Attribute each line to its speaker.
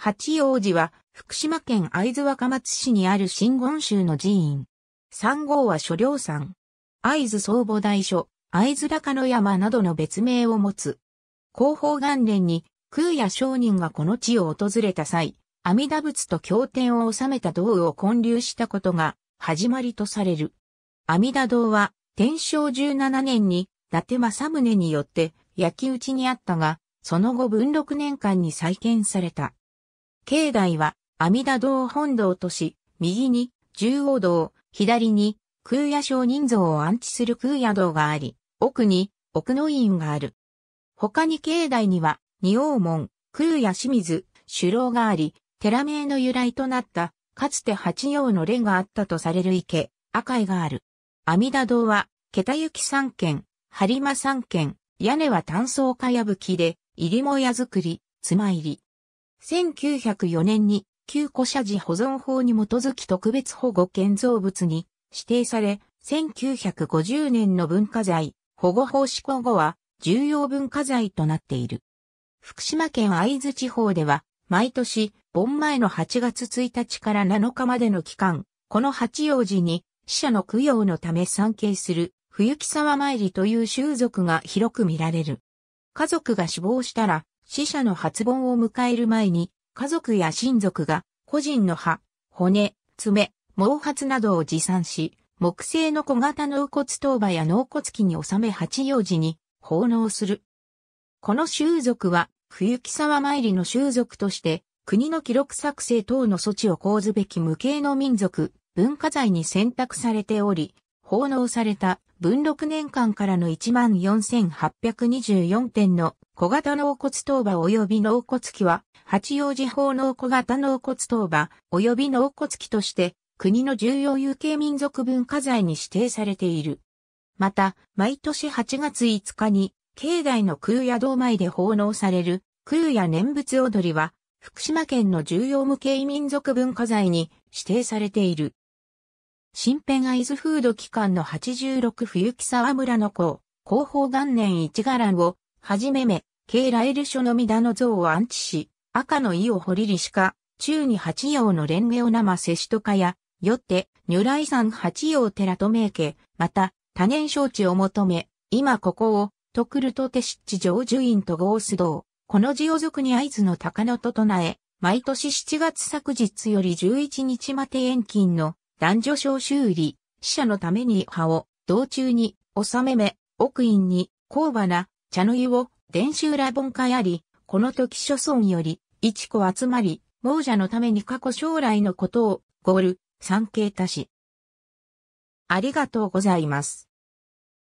Speaker 1: 八王子は福島県会津若松市にある新言宗の寺院。三号は諸領山。会津総母大所、会津高野山などの別名を持つ。広報元年に空也商人がこの地を訪れた際、阿弥陀仏と経典を収めた道を建立したことが始まりとされる。阿弥陀堂は天正17年に伊達政宗によって焼き討ちにあったが、その後文禄年間に再建された。境内は阿弥陀堂本堂とし、右に十王堂、左に空野商人像を安置する空野堂があり、奥に奥の院がある。他に境内には二王門、空野清水、首楼があり、寺名の由来となった、かつて八葉の蓮があったとされる池、赤井がある。阿弥陀堂は、桁行き三軒、播磨三軒、屋根は単層かやぶきで、入りもや作り、妻入り。1904年に旧古社寺保存法に基づき特別保護建造物に指定され、1950年の文化財保護法施行後は重要文化財となっている。福島県会津地方では、毎年、盆前の8月1日から7日までの期間、この八王子に死者の供養のため参詣する冬木沢参りという習俗が広く見られる。家族が死亡したら、死者の発盆を迎える前に、家族や親族が個人の歯、骨、爪、毛髪などを持参し、木製の小型納骨塔場や納骨器に収め八葉寺に奉納する。この習俗は、冬木沢参りの習俗として、国の記録作成等の措置を講ずべき無形の民族、文化財に選択されており、奉納された文禄年間からの14,824点の小型納骨塔場及び納骨機は、八王子奉納小型納骨塔場及び納骨機として、国の重要有形民族文化財に指定されている。また、毎年8月5日に、境内の空野堂前で奉納される空野念仏踊りは、福島県の重要無形民族文化財に指定されている。新編会津フード機関の86冬木沢村の子、広報元年一伽藍を、はじめめ、ラ来る書のみだの像を安置し、赤の意を掘りりしか、中に八葉の蓮華を生せしとかや、よって、如来山八葉寺と名家、また、多年招致を求め、今ここを、とくるとて湿地上樹院とゴース道、この地を族に合図の高野と唱え、毎年7月昨日より11日まで延勤の男女小修理、死者のために葉を、道中に、納め目、奥院に、香花、茶の湯を、伝習来本会あり、この時諸村より、一個集まり、亡者のために過去将来のことを、ゴール、産経たし。ありがとうございます。